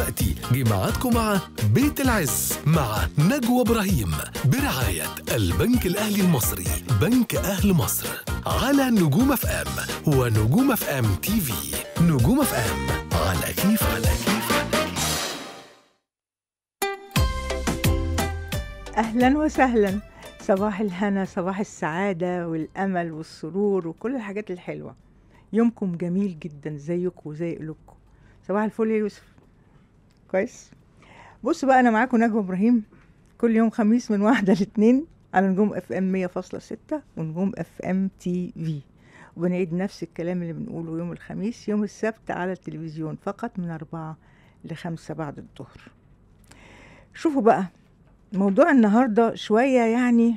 دلوقتي جماعاتكم مع بيت العز مع نجوى إبراهيم برعاية البنك الأهلي المصري بنك أهل مصر على نجوم اف ام ونجوم اف ام تي في نجوم اف ام على كيف على كيف أهلا وسهلا صباح الهنا صباح السعادة والأمل والسرور وكل الحاجات الحلوة يومكم جميل جدا زيكم وزي قلوبكم صباح الفل يا يوسف كويس بصوا بقى انا معاكم نجوى ابراهيم كل يوم خميس من واحدة لاتنين على نجوم اف ام مية فاصلة ستة ونجوم اف ام تي في وبنعيد نفس الكلام اللي بنقوله يوم الخميس يوم السبت على التلفزيون فقط من أربعة لخمسة بعد الظهر شوفوا بقى موضوع النهاردة شوية يعني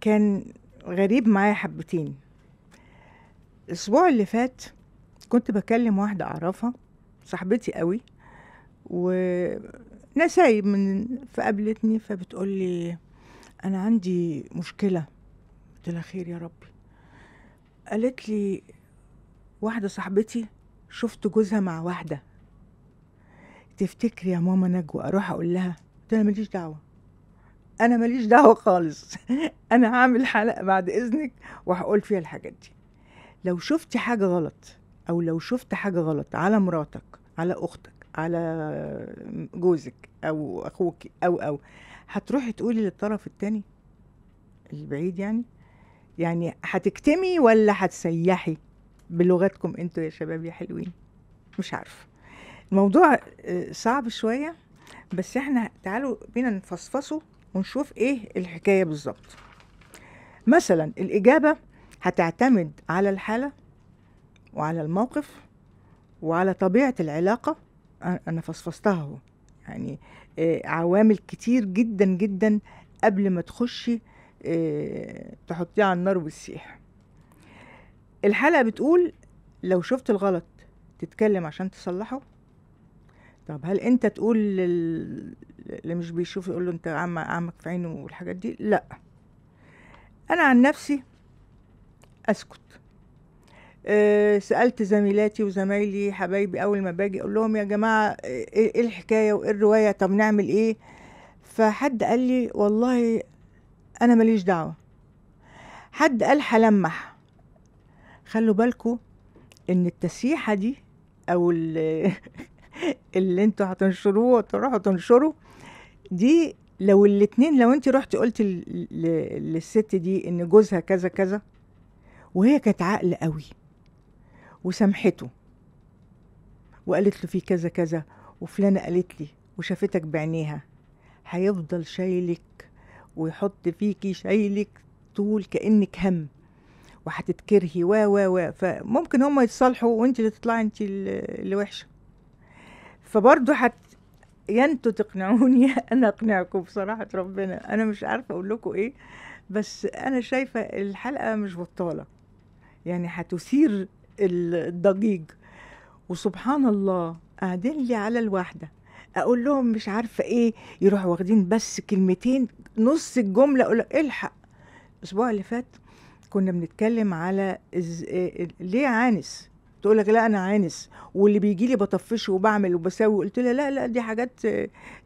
كان غريب معايا حبتين الأسبوع اللي فات كنت بكلم واحدة أعرفها صاحبتي قوي ونسايب من فقابلتني فبتقول لي انا عندي مشكله قلت لها خير يا ربي قالت لي واحده صاحبتي شفت جوزها مع واحده تفتكري يا ماما نجوى اروح اقول لها قلت لها ماليش دعوه انا ماليش دعوه خالص انا هعمل حلقه بعد اذنك وهقول فيها الحاجات دي لو شفتي حاجه غلط او لو شفت حاجه غلط على مراتك على اختك على جوزك او اخوك او او هتروحي تقولي للطرف الثاني البعيد يعني يعني هتكتمي ولا هتسيحي بلغتكم انتوا يا شباب يا حلوين مش عارفه الموضوع آه، صعب شويه بس احنا تعالوا بينا نفصفصه ونشوف ايه الحكايه بالظبط مثلا الاجابه هتعتمد على الحاله وعلى الموقف وعلى طبيعه العلاقه أنا فصفصتها أهو يعني عوامل كتير جدا جدا قبل ما تخشي تحطيه على النار وتسيح الحلقة بتقول لو شفت الغلط تتكلم عشان تصلحه طب هل انت تقول اللي مش بيشوف يقول له انت عم عمك في عينه والحاجات دي لا انا عن نفسي اسكت آه، سالت زميلاتي وزمايلي حبايبي اول ما باجي اقول لهم يا جماعه آه، ايه الحكايه وايه الروايه طب نعمل ايه فحد قال لي والله انا ماليش دعوه حد قال هلمح خلوا بالكم ان التسيحه دي او اللي انتوا هتنشروه وتروحوا تنشروا دي لو الاتنين لو انت رحتي قلت للست دي ان جوزها كذا كذا وهي كانت عاقله قوي وسامحته وقالت له في كذا كذا وفلانة قالت لي وشافتك بعينيها هيفضل شايلك ويحط فيكي شايلك طول كأنك هم وهتتكرهي و و و فممكن هما يتصالحوا وانت اللي تطلعي انت اللي وحشه فبرضه حت يا انتوا تقنعوني انا اقنعكم بصراحه ربنا انا مش عارفه اقول لكم ايه بس انا شايفه الحلقه مش بطاله يعني هتثير الضجيج وسبحان الله قاعدين لي على الواحده اقول لهم مش عارفه ايه يروحوا واخدين بس كلمتين نص الجمله اقول الحق الاسبوع اللي فات كنا بنتكلم على إز... إيه، ليه عانس تقول لك لا انا عانس واللي بيجي لي بطفشه وبعمل وبساوي قلت لها لا لا دي حاجات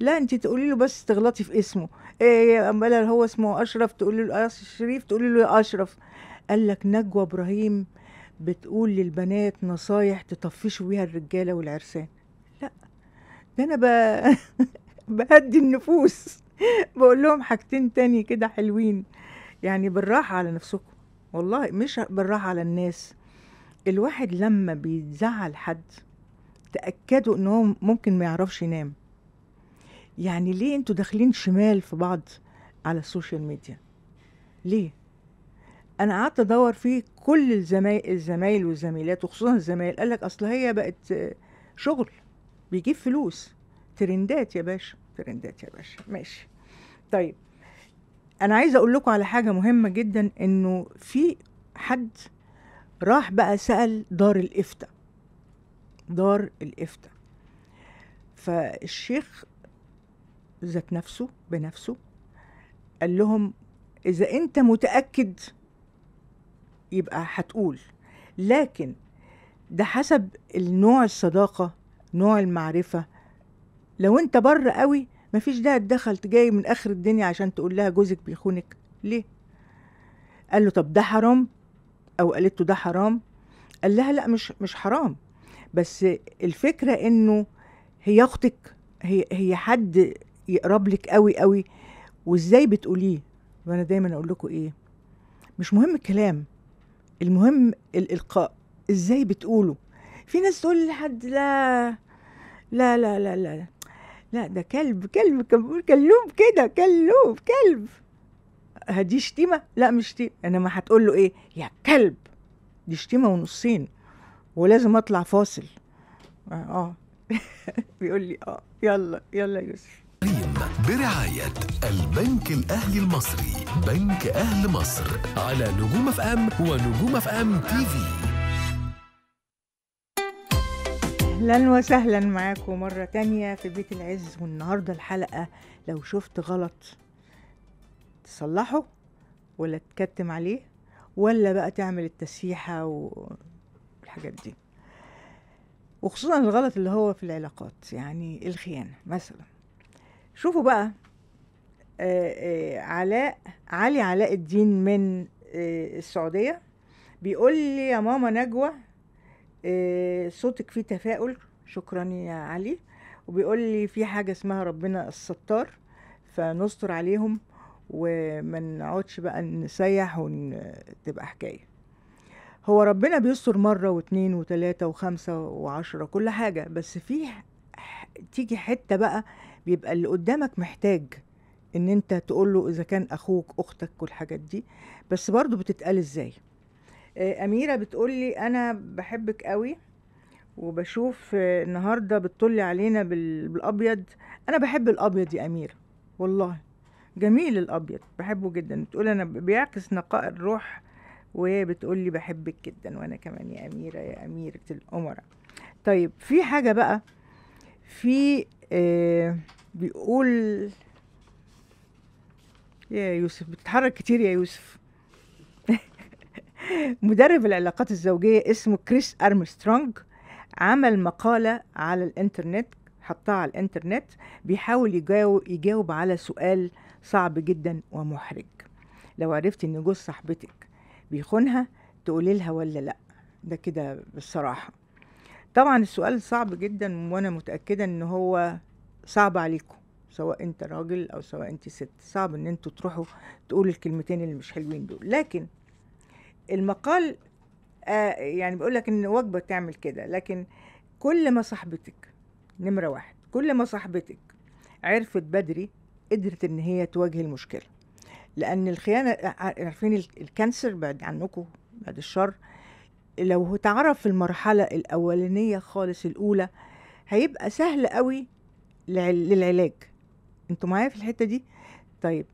لا انت تقولي له بس تغلطي في اسمه ايه, إيه، امال هو اسمه اشرف تقولي له اشرف تقولي له اشرف قال لك نجوى ابراهيم بتقول للبنات نصايح تطفشوا بيها الرجاله والعرسان لا ده انا ب... بهدي النفوس بقول لهم حاجتين تاني كده حلوين يعني بالراحه على نفسكم والله مش بالراحه على الناس الواحد لما بيزعل حد تاكدوا ان هو ممكن ما يعرفش ينام يعني ليه انتوا داخلين شمال في بعض على السوشيال ميديا ليه انا قعدت ادور فيه كل الزمايل الزمايل والزميلات وخصوصا الزمايل قال لك اصل هي بقت شغل بيجيب فلوس ترندات يا باشا ترندات يا باشا ماشي طيب انا عايزه اقول لكم على حاجه مهمه جدا انه في حد راح بقى سال دار الافتاء دار الافتاء فالشيخ ذات نفسه بنفسه قال لهم اذا انت متاكد يبقى هتقول لكن ده حسب النوع الصداقة نوع المعرفة لو انت بر قوي مفيش داعي تدخل جاي من اخر الدنيا عشان تقول لها جوزك بيخونك ليه قال له طب ده حرام او قالت له ده حرام قال لها لا مش مش حرام بس الفكره انه هي اختك هي هي حد يقرب لك قوي قوي وازاي بتقوليه وانا دايما اقول لكم ايه مش مهم الكلام المهم الإلقاء إزاي بتقوله في ناس تقول لحد لا لا لا لا لا لا ده كلب كلب كلوب كده كلوب كلب هدي شتيمه لا مش شتيمه انا ما هتقول له ايه يا كلب دي شتيمه ونصين ولازم اطلع فاصل اه بيقول لي اه يلا يلا يوسف برعاية البنك الأهلي المصري بنك أهل مصر على نجوم اف ام ونجوم اف ام تي في اهلا وسهلا معاكم مره تانية في بيت العز والنهارده الحلقه لو شفت غلط تصلحه ولا تكتم عليه ولا بقى تعمل التسييحه والحاجات دي وخصوصا الغلط اللي هو في العلاقات يعني الخيانه مثلا شوفوا بقى آه، آه، علاء علي علاء الدين من آه، السعودية بيقول لي يا ماما نجوى صوتك فيه تفاؤل شكرا يا علي وبيقول لي في حاجة اسمها ربنا الستار فنستر عليهم وما نقعدش بقى نسيح وتبقى حكاية هو ربنا بيستر مرة واتنين وثلاثة وخمسة وعشرة كل حاجة بس فيه تيجي حتة بقى بيبقى اللي قدامك محتاج ان انت تقول له اذا كان اخوك اختك كل الحاجات دي بس برضو بتتقال ازاي آه، اميره بتقول لي انا بحبك قوي وبشوف النهارده بتطلي علينا بالابيض انا بحب الابيض يا اميره والله جميل الابيض بحبه جدا بتقول انا بيعكس نقاء الروح وهي بتقول لي بحبك جدا وانا كمان يا اميره يا اميره الامراء طيب في حاجه بقى في آه، بيقول يا يوسف بتتحرك كتير يا يوسف مدرب العلاقات الزوجية اسمه كريس أرمسترونج عمل مقالة على الإنترنت حطها على الإنترنت بيحاول يجاوب, يجاوب على سؤال صعب جدا ومحرج لو عرفت إن جوز صاحبتك بيخونها تقولي لها ولا لأ ده كده بالصراحة طبعا السؤال صعب جدا وانا متاكده ان هو صعب عليكم سواء انت راجل او سواء انت ست صعب ان انتوا تروحوا تقولوا الكلمتين اللي مش حلوين دول لكن المقال آه يعني بيقول لك ان وجبه تعمل كده لكن كل ما صاحبتك نمره واحد كل ما صاحبتك عرفت بدري قدرت ان هي تواجه المشكله لان الخيانه عارفين الكانسر بعد عنكم بعد الشر لو اتعرف في المرحلة الأولانية خالص الأولى هيبقى سهل قوي للعلاج انتوا معايا في الحتة دي طيب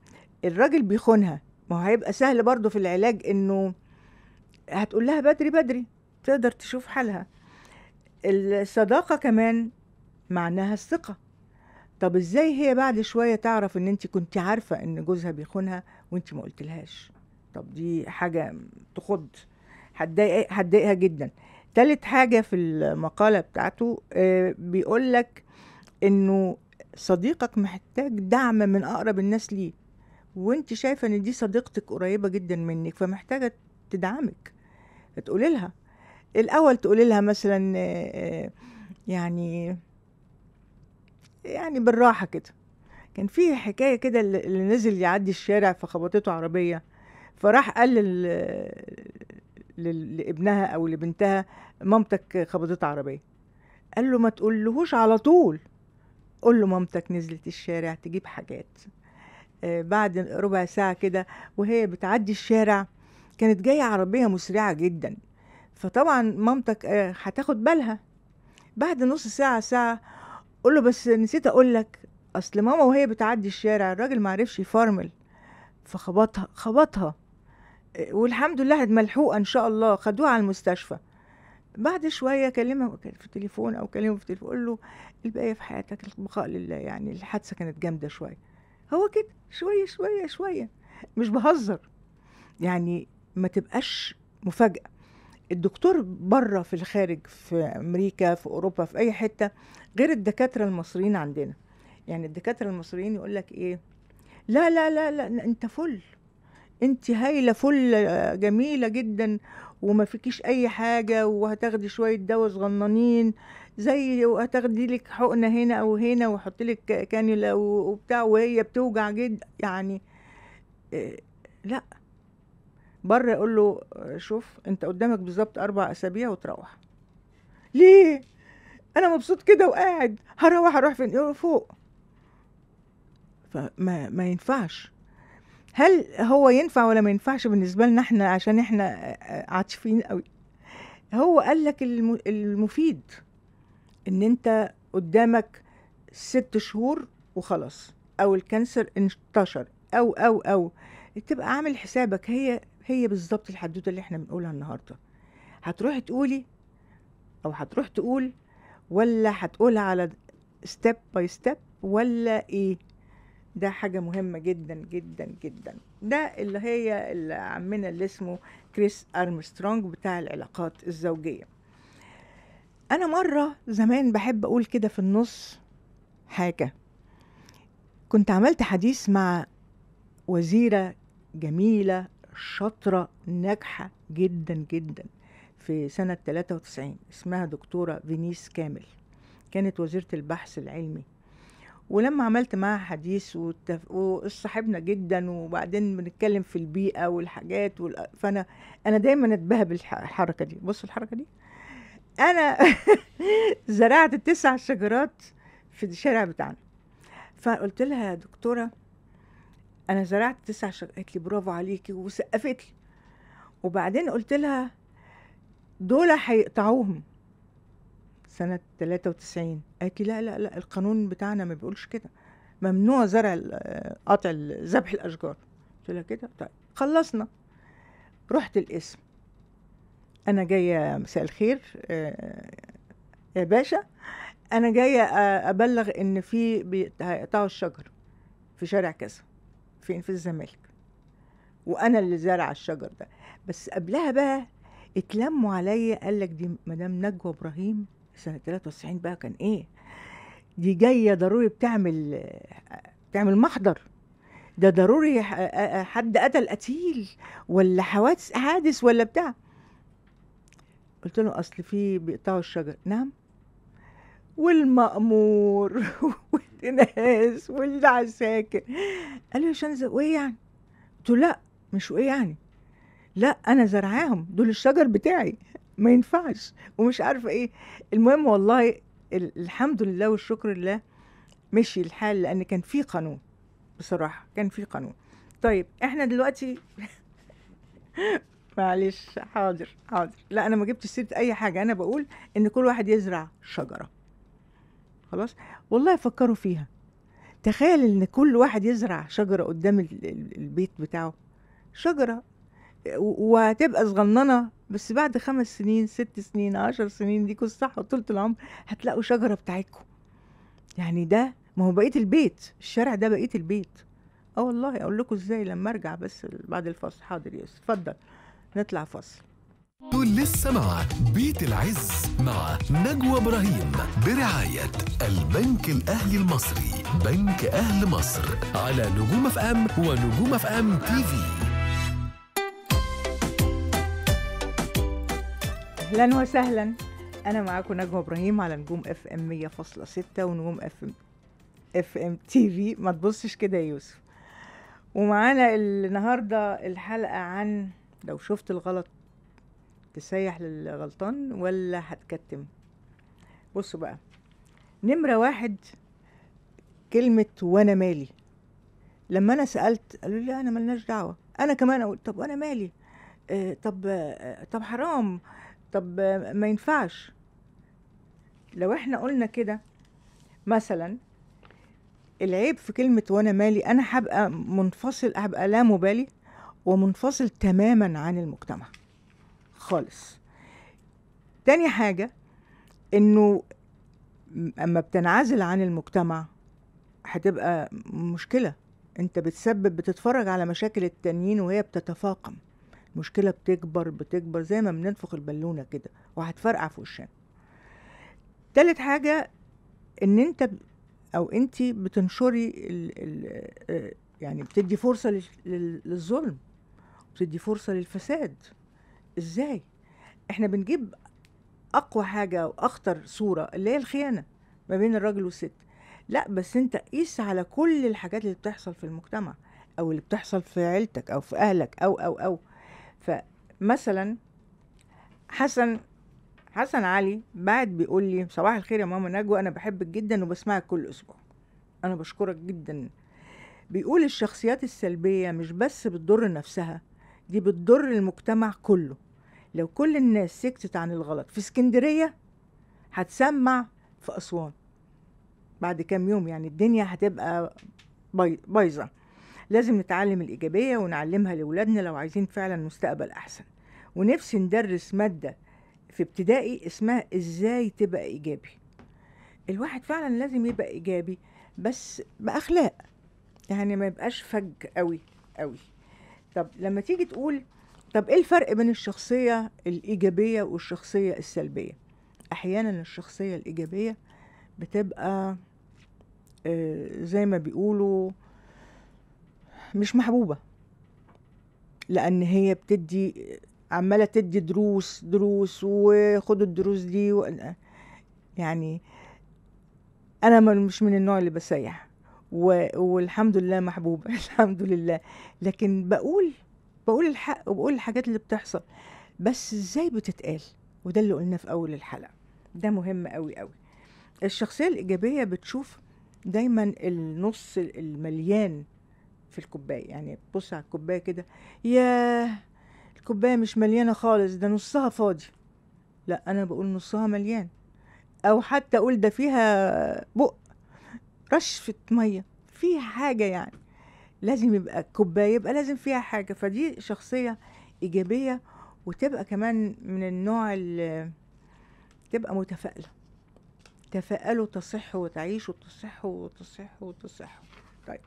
الراجل بيخونها ما هو هيبقى سهل برضه في العلاج انه هتقول لها بدري بدري تقدر تشوف حالها الصداقة كمان معناها الثقة طب ازاي هي بعد شوية تعرف ان انت كنت عارفة ان جوزها بيخونها وانت ما قلتلهاش طب دي حاجة تخض هتضايقها جدا تالت حاجة في المقالة بتاعته آه، بيقول لك انه صديقك محتاج دعم من اقرب الناس ليه وانت شايفة ان دي صديقتك قريبة جدا منك فمحتاجة تدعمك تقولي لها الاول تقولي لها مثلا آه، آه، يعني يعني بالراحة كده كان في حكاية كده اللي نزل يعدي الشارع فخبطته عربية فراح قال لابنها او لبنتها مامتك خبطت عربيه قال له ما تقولهوش على طول قول له مامتك نزلت الشارع تجيب حاجات آه، بعد ربع ساعه كده وهي بتعدي الشارع كانت جايه عربيه مسرعه جدا فطبعا مامتك آه، هتاخد بالها بعد نص ساعه ساعه قول له بس نسيت اقول لك اصل ماما وهي بتعدي الشارع الراجل معرفش يفرمل فخبطها خبطها والحمد لله ملحوقه ان شاء الله خدوها على المستشفى بعد شويه كلمه في التليفون او كلمه في التليفون اقول له الباقيه في حياتك البقاء لله يعني الحادثه كانت جامده شويه هو كده شويه شويه شويه مش بهزر يعني ما تبقاش مفاجاه الدكتور بره في الخارج في امريكا في اوروبا في اي حته غير الدكاتره المصريين عندنا يعني الدكاتره المصريين يقول لك ايه لا لا لا لا انت فل انت هايله فل جميله جدا وما فيكيش اي حاجه وهتاخدي شويه دواء صغننين زي وهتاخدي لك حقنه هنا او هنا وحط لك كانيولا وبتاع وهي بتوجع جدا يعني آه، لا بره يقول له شوف انت قدامك بالظبط اربع اسابيع وتروح ليه انا مبسوط كده وقاعد هروح اروح فين فوق فما ما ينفعش هل هو ينفع ولا ما ينفعش بالنسبه لنا احنا عشان احنا عاطفيين قوي هو قال لك المفيد ان انت قدامك ست شهور وخلاص او الكانسر انتشر او او او تبقى عامل حسابك هي هي بالظبط الحدوته اللي احنا بنقولها النهارده هتروحي تقولي او هتروح تقول ولا هتقولها على ستيب باي ستيب ولا ايه ده حاجة مهمة جدا جدا جدا ده اللي هي اللي عمنا اللي اسمه كريس أرمسترونج بتاع العلاقات الزوجية أنا مرة زمان بحب أقول كده في النص حاجة كنت عملت حديث مع وزيرة جميلة شاطرة ناجحة جدا جدا في سنة 93 اسمها دكتورة فينيس كامل كانت وزيرة البحث العلمي ولما عملت معاها حديث وصاحبنا جدا وبعدين بنتكلم في البيئه والحاجات وال... فانا انا دايما اتبهب الحركه دي بص الحركه دي انا زرعت التسع شجرات في الشارع بتاعنا فقلت لها يا دكتوره انا زرعت تسع شجرات قالت لي برافو عليكي وسقفت لي وبعدين قلت لها دول هيقطعوهم سنة 93 قالت لي لا لا لا القانون بتاعنا ما بيقولش كده ممنوع زرع قطع ذبح الأشجار قلت لها كده طيب خلصنا رحت القسم أنا جاية مساء الخير آه، يا باشا أنا جاية آه، أبلغ إن في هيقطعوا الشجر في شارع كذا فين في الزمالك وانا اللي زارعه الشجر ده بس قبلها بقى اتلموا عليا قال لك دي مدام نجوى ابراهيم سنة 93 بقى كان إيه دي جاية ضروري بتعمل بتعمل محضر ده ضروري حد قتل قتيل ولا حوادث حادث ولا بتاع قلت له اصل في بيقطعوا الشجر نعم والمأمور والناس واللي على الساكن قال لي عشان وايه يعني؟ قلت له لا مش وايه يعني لا انا زرعاهم دول الشجر بتاعي ما ينفعش ومش عارفه ايه المهم والله الحمد لله والشكر لله مشي الحال لان كان في قانون بصراحه كان في قانون طيب احنا دلوقتي معلش حاضر حاضر لا انا ما جبتش سيره اي حاجه انا بقول ان كل واحد يزرع شجره خلاص والله فكروا فيها تخيل ان كل واحد يزرع شجره قدام البيت بتاعه شجره وهتبقى صغننه بس بعد خمس سنين ست سنين عشر سنين ديكوا الصحة طولة العمر هتلاقوا شجرة بتاعتكم يعني ده ما هو بقية البيت الشارع ده بقية البيت اه والله اقول لكم ازاي لما ارجع بس بعد الفصل حاضر يوسف اتفضل نطلع فصل لسه مع بيت العز مع نجوى ابراهيم برعايه البنك الاهلي المصري بنك اهل مصر على نجوم اف ام ونجوم اف ام تي في اهلا وسهلا انا معاكم نجوى ابراهيم على نجوم اف ام 100.6 ونجوم اف ام اف ام تي في ما تبصش كده يا يوسف ومعانا النهارده الحلقه عن لو شفت الغلط تسيح للغلطان ولا هتكتم بصوا بقى نمره واحد كلمه وانا مالي لما انا سالت قالوا لي انا ملناش دعوه انا كمان اقول طب وانا مالي آه طب آه طب حرام طب ما ينفعش لو احنا قلنا كده مثلا العيب في كلمة وانا مالي انا هبقى منفصل هبقى لا مبالي ومنفصل تماما عن المجتمع خالص تاني حاجة انه اما بتنعزل عن المجتمع هتبقى مشكلة انت بتسبب بتتفرج على مشاكل التانيين وهي بتتفاقم مشكله بتكبر بتكبر زي ما بننفخ البالونه كده وهتفرقع في وشنا تالت حاجه ان انت او انت بتنشري ال ال آه، يعني بتدي فرصه للظلم بتدي فرصه للفساد ازاي احنا بنجيب اقوى حاجه واخطر صوره اللي هي الخيانه ما بين الراجل والست لا بس انت قيس على كل الحاجات اللي بتحصل في المجتمع او اللي بتحصل في عيلتك او في اهلك او او او فمثلا حسن حسن علي بعد بيقول لي صباح الخير يا ماما نجوى انا بحبك جدا وبسمعك كل اسبوع انا بشكرك جدا بيقول الشخصيات السلبيه مش بس بتضر نفسها دي بتضر المجتمع كله لو كل الناس سكتت عن الغلط في اسكندريه هتسمع في اسوان بعد كام يوم يعني الدنيا هتبقى بايظه لازم نتعلم الإيجابية ونعلمها لأولادنا لو عايزين فعلا مستقبل أحسن ونفسي ندرس مادة في ابتدائي اسمها إزاي تبقى إيجابي الواحد فعلا لازم يبقى إيجابي بس بأخلاق يعني ما يبقاش فج قوي قوي طب لما تيجي تقول طب ايه الفرق بين الشخصية الإيجابية والشخصية السلبية أحيانا الشخصية الإيجابية بتبقى آه، زي ما بيقولوا مش محبوبة لأن هي بتدي عمالة تدي دروس دروس وخدوا الدروس دي و... يعني أنا مش من النوع اللي بسيح و... والحمد لله محبوبة الحمد لله لكن بقول بقول الحق وبقول الحاجات اللي بتحصل بس ازاي بتتقال وده اللي قلناه في أول الحلقة ده مهم قوي قوي الشخصية الإيجابية بتشوف دايما النص المليان في الكوبايه يعني تبص على الكوبايه كده ياه الكوبايه مش مليانه خالص ده نصها فاضي لا انا بقول نصها مليان او حتى اقول ده فيها بق رشفه ميه في حاجه يعني لازم يبقى الكوبايه يبقى لازم فيها حاجه فدي شخصيه ايجابيه وتبقى كمان من النوع اللي تبقى متفائله تفائلوا تصحوا وتعيشوا تصحوا وتصحوا وتصحوا طيب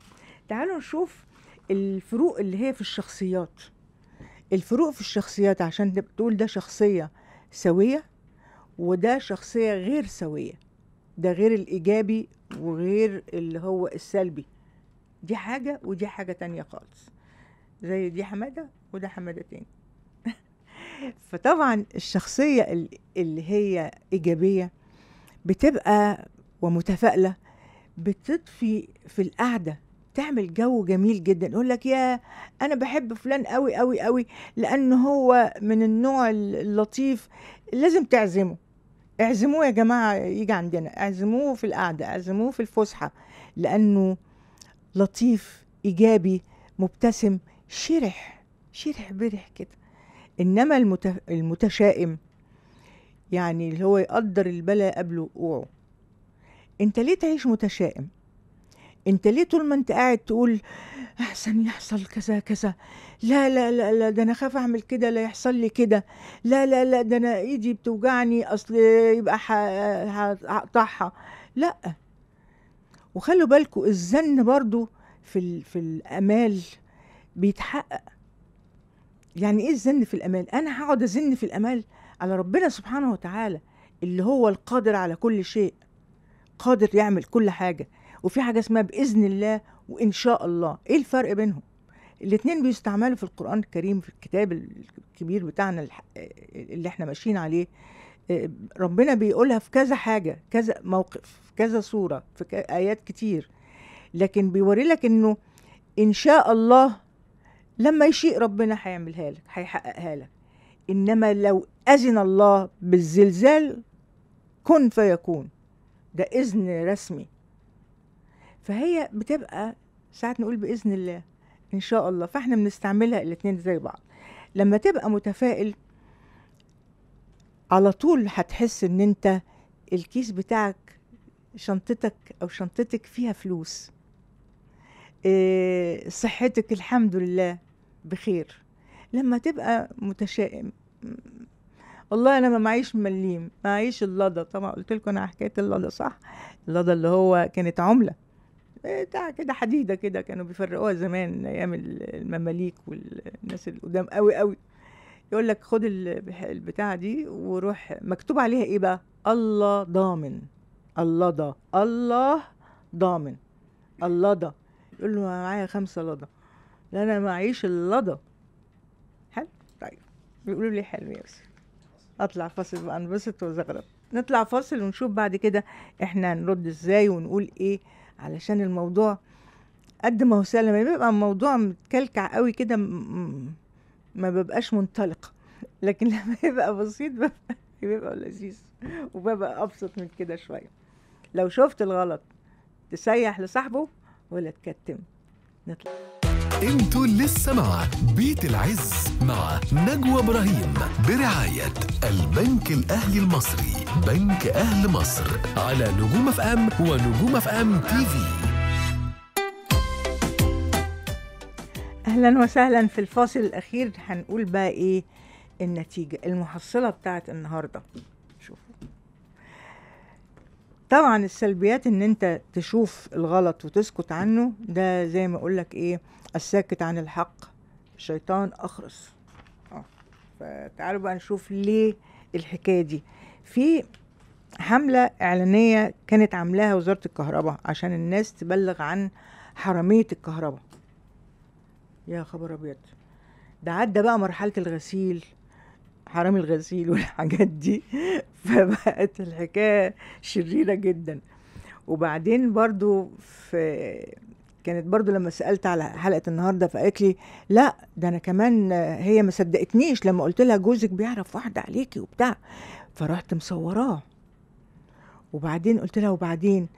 تعالوا نشوف الفروق اللي هي في الشخصيات الفروق في الشخصيات عشان تقول ده شخصية سوية وده شخصية غير سوية ده غير الإيجابي وغير اللي هو السلبي دي حاجة ودي حاجة تانية خالص زي دي حمادة وده حمادة تاني فطبعا الشخصية اللي هي إيجابية بتبقى ومتفائلة بتطفي في القعدة تعمل جو جميل جدا يقول لك يا انا بحب فلان قوي قوي قوي لان هو من النوع اللطيف لازم تعزمه اعزموه يا جماعه يجي عندنا اعزموه في القعده اعزموه في الفسحه لانه لطيف ايجابي مبتسم شرح شرح برح كده انما المتشائم يعني اللي هو يقدر البلاء قبل وقوعه انت ليه تعيش متشائم انت ليه طول ما انت قاعد تقول احسن يحصل كذا كذا لا لا لا, لا ده انا خاف اعمل كده لا يحصل لي كده لا لا لا ده انا ايدي بتوجعني اصل يبقى هقطعها لا وخلوا بالكم الزن برضو في في الامال بيتحقق يعني ايه الزن في الامال انا هقعد ازن في الامال على ربنا سبحانه وتعالى اللي هو القادر على كل شيء قادر يعمل كل حاجه وفي حاجه اسمها باذن الله وان شاء الله ايه الفرق بينهم الاثنين بيستعملوا في القران الكريم في الكتاب الكبير بتاعنا اللي احنا ماشيين عليه آه، ربنا بيقولها في كذا حاجه كذا موقف في كذا صوره في ايات كتير لكن بيوري لك انه ان شاء الله لما يشيء ربنا هيعملها لك هيحققها لك انما لو اذن الله بالزلزال كن فيكون ده اذن رسمي فهي بتبقى ساعات نقول باذن الله ان شاء الله فاحنا بنستعملها الاثنين زي بعض لما تبقى متفائل على طول هتحس ان انت الكيس بتاعك شنطتك او شنطتك فيها فلوس إيه صحتك الحمد لله بخير لما تبقى متشائم والله انا ما معيش مليم معيش اللضه طبعا قلت لكم انا حكايه اللضه صح اللضه اللي هو كانت عمله بتاع آه، كده حديده كده كانوا بيفرقوها زمان ايام المماليك والناس القدام قوي قوي يقول لك خد البتاعه دي وروح مكتوب عليها ايه بقى الله ضامن الله ده الله ضامن الله ده يقول له معايا خمسه لضه لا انا معيش اللضه حلو طيب بيقولوا لي حلو يا أستاذ اطلع فاصل بقى انبسط وازغرب نطلع فاصل ونشوف بعد كده احنا هنرد ازاي ونقول ايه علشان الموضوع قد ما هو سهل لما بيبقى الموضوع متكلكع قوي كده ما ببقاش منطلق لكن لما يبقى بسيط ببقى بيبقى لذيذ وببقى ابسط من كده شويه لو شفت الغلط تسيح لصاحبه ولا تكتم نطلع انتوا لسه مع بيت العز مع نجوى ابراهيم برعايه البنك الاهلي المصري بنك اهل مصر على نجوم اف ام ونجوم اف ام تي في اهلا وسهلا في الفاصل الاخير هنقول بقى ايه النتيجه المحصله بتاعت النهارده طبعا السلبيات ان انت تشوف الغلط وتسكت عنه ده زي ما اقول لك ايه الساكت عن الحق شيطان اخرس اه فتعالوا بقى نشوف ليه الحكايه دي في حملة إعلانية كانت عاملاها وزارة الكهرباء عشان الناس تبلغ عن حرامية الكهرباء يا خبر أبيض ده عدى بقى مرحلة الغسيل حرام الغسيل والحاجات دي فبقت الحكاية شريرة جدا وبعدين برضو في كانت برضو لما سألت على حلقة النهاردة فقالت لي لا ده أنا كمان هي ما صدقتنيش لما قلت لها جوزك بيعرف واحدة عليكي وبتاع فرحت مصوراه وبعدين قلت لها وبعدين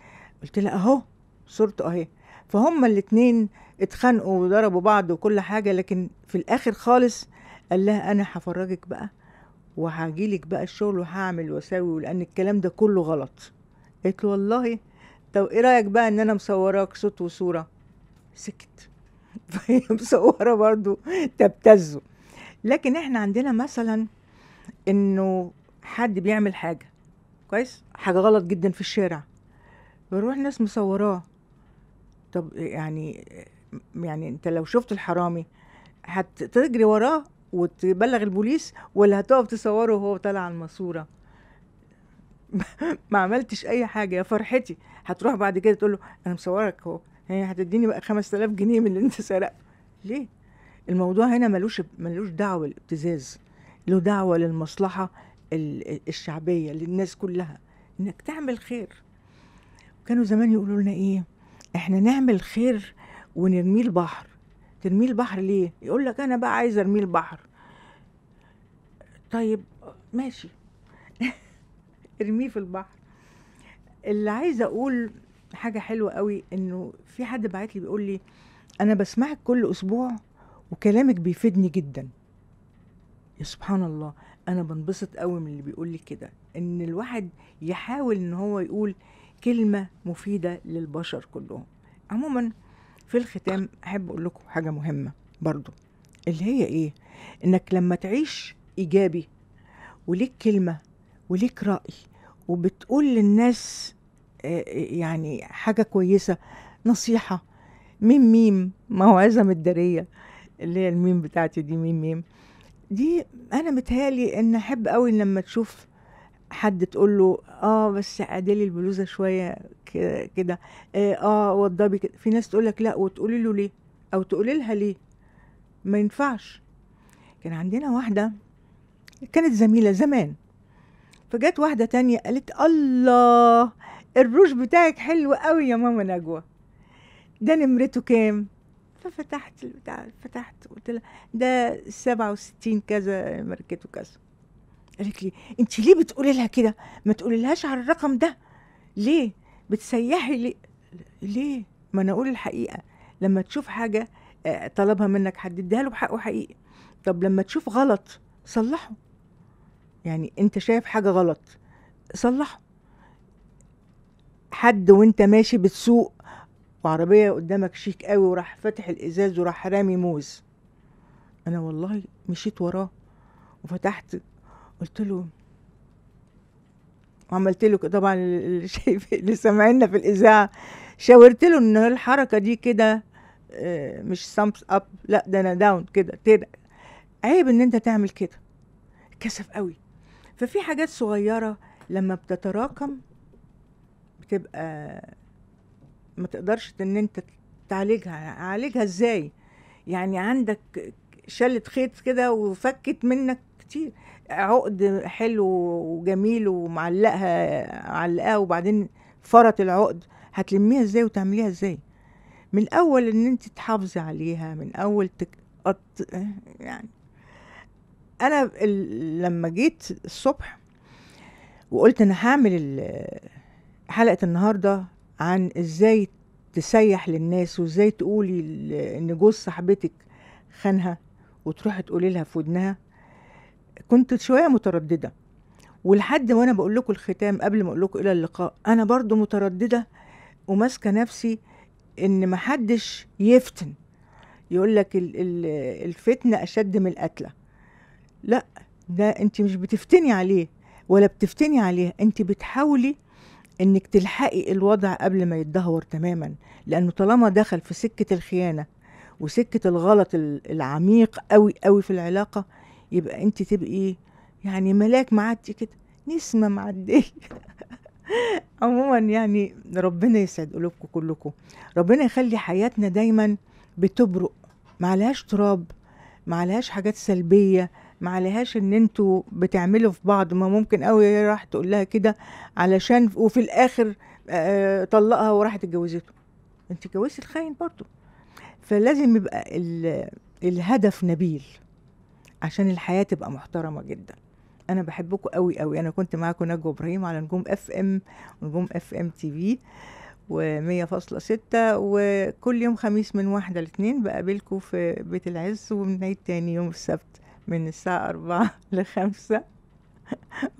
قلت لها أهو صورته أهي فهم الاتنين اتخانقوا وضربوا بعض وكل حاجة لكن في الآخر خالص قال لها أنا هفرجك بقى وهجيلك بقى الشغل وهعمل واسوي لان الكلام ده كله غلط قالت له والله طب ايه رايك بقى ان انا مصوراك صوت وصوره سكت فهي مصوره برضو تبتزه لكن احنا عندنا مثلا انه حد بيعمل حاجه كويس حاجه غلط جدا في الشارع بيروح ناس مصوراه طب يعني يعني انت لو شفت الحرامي هتجري وراه وتبلغ البوليس ولا هتقف تصوره وهو طالع على الماسوره ما عملتش اي حاجه يا فرحتي هتروح بعد كده تقول له انا مصورك اهو هي يعني هتديني بقى 5000 جنيه من اللي انت سرقته ليه الموضوع هنا ملوش ملوش دعوه للابتزاز له دعوه للمصلحه الشعبيه للناس كلها انك تعمل خير كانوا زمان يقولوا لنا ايه احنا نعمل خير ونرميه البحر ترميه البحر ليه يقول لك انا بقى عايزه ارميه البحر طيب ماشي ارميه في البحر اللي عايزه اقول حاجه حلوه قوي انه في حد بعت لي بيقول لي انا بسمعك كل اسبوع وكلامك بيفيدني جدا يا سبحان الله انا بنبسط قوي من اللي بيقول لي كده ان الواحد يحاول ان هو يقول كلمه مفيده للبشر كلهم عموما في الختام احب اقول لكم حاجه مهمه برضو اللي هي ايه انك لما تعيش ايجابي وليك كلمه وليك راي وبتقول للناس آه، آه، يعني حاجه كويسه نصيحه ميم ميم موعظه مداريه اللي هي الميم بتاعتي دي ميم ميم دي انا متهيالي ان احب قوي لما تشوف حد تقول له اه بس عدلي البلوزه شويه كده آه،, اه وضبي كده في ناس تقول لك لا وتقولي له ليه او تقولي لها ليه ما ينفعش كان عندنا واحده كانت زميله زمان فجت واحده تانية قالت الله الروج بتاعك حلو قوي يا ماما نجوى ده نمرته كام ففتحت البتاع فتحت قلت لها ده 67 كذا ماركته كذا قالت لي انت ليه بتقولي لها كده ما تقولي لهاش على الرقم ده ليه بتسيحي ليه ليه ما انا اقول الحقيقه لما تشوف حاجه آه، طلبها منك حد اديها له بحقه حقيقي طب لما تشوف غلط صلحه يعني انت شايف حاجه غلط صلحه حد وانت ماشي بتسوق وعربيه قدامك شيك قوي وراح فاتح الازاز وراح رامي موز انا والله مشيت وراه وفتحت قلت له وعملت له طبعا اللي شايف اللي سامعنا في الاذاعه شاورت له ان الحركه دي كده آه، مش سامس اب لا ده انا داون كده كده عيب ان انت تعمل كده كسف قوي ففي حاجات صغيره لما بتتراكم بتبقى ما تقدرش ان انت تعالجها عالجها ازاي يعني عندك شلت خيط كده وفكت منك كتير عقد حلو وجميل ومعلقها علقاه وبعدين فرط العقد هتلميها ازاي وتعمليها ازاي من اول ان انت تحافظي عليها من اول تك... أط... يعني انا ال... لما جيت الصبح وقلت انا هعمل ال... حلقه النهارده عن ازاي تسيح للناس وازاي تقولي ان جوز صاحبتك خانها وتروحي تقولي لها في ودنها كنت شويه متردده ولحد وانا بقول لكم الختام قبل ما اقول لكم الى اللقاء انا برضو متردده وماسكه نفسي ان محدش يفتن يقول لك الفتنه اشد من القتله لا ده انت مش بتفتني عليه ولا بتفتني عليها انت بتحاولي انك تلحقي الوضع قبل ما يتدهور تماما لانه طالما دخل في سكه الخيانه وسكه الغلط العميق قوي قوي في العلاقه يبقى انت تبقي يعني ملاك معدي كده نسمة معدية عموما يعني ربنا يسعد قلوبكم كلكم ربنا يخلي حياتنا دايما بتبرق معلهاش تراب معلهاش حاجات سلبية معلهاش ان انتوا بتعملوا في بعض ما ممكن قوي راح تقول لها كده علشان وفي الاخر آه, آه، طلقها وراحت اتجوزته انت اتجوزت الخاين برضه فلازم يبقى الهدف نبيل عشان الحياه تبقى محترمه جدا انا بحبكم قوي قوي انا كنت معاكم نجوى ابراهيم على نجوم اف ام ونجوم اف ام تي في و فاصلة وكل يوم خميس من واحدة لاتنين بقابلكم في بيت العز وبنعيد تاني يوم السبت من الساعة أربعة لخمسة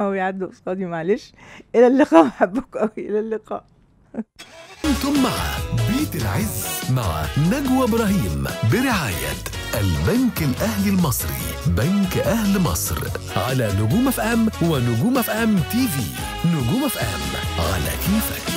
أو يعدوا قصادي معلش إلى اللقاء بحبكم أوي إلى اللقاء أنتم مع بيت العز مع نجوى إبراهيم برعاية البنك الأهلي المصري بنك أهل مصر على نجوم اف ام ونجوم اف ام تي في نجوم اف ام على كيفك